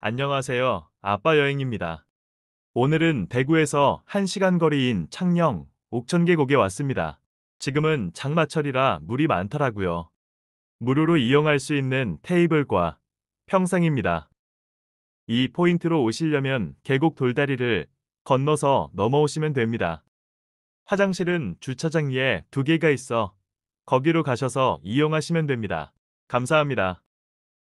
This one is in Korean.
안녕하세요. 아빠 여행입니다. 오늘은 대구에서 1시간 거리인 창녕 옥천계곡에 왔습니다. 지금은 장마철이라 물이 많더라고요. 무료로 이용할 수 있는 테이블과 평상입니다. 이 포인트로 오시려면 계곡 돌다리를 건너서 넘어오시면 됩니다. 화장실은 주차장 위에 두 개가 있어 거기로 가셔서 이용하시면 됩니다. 감사합니다.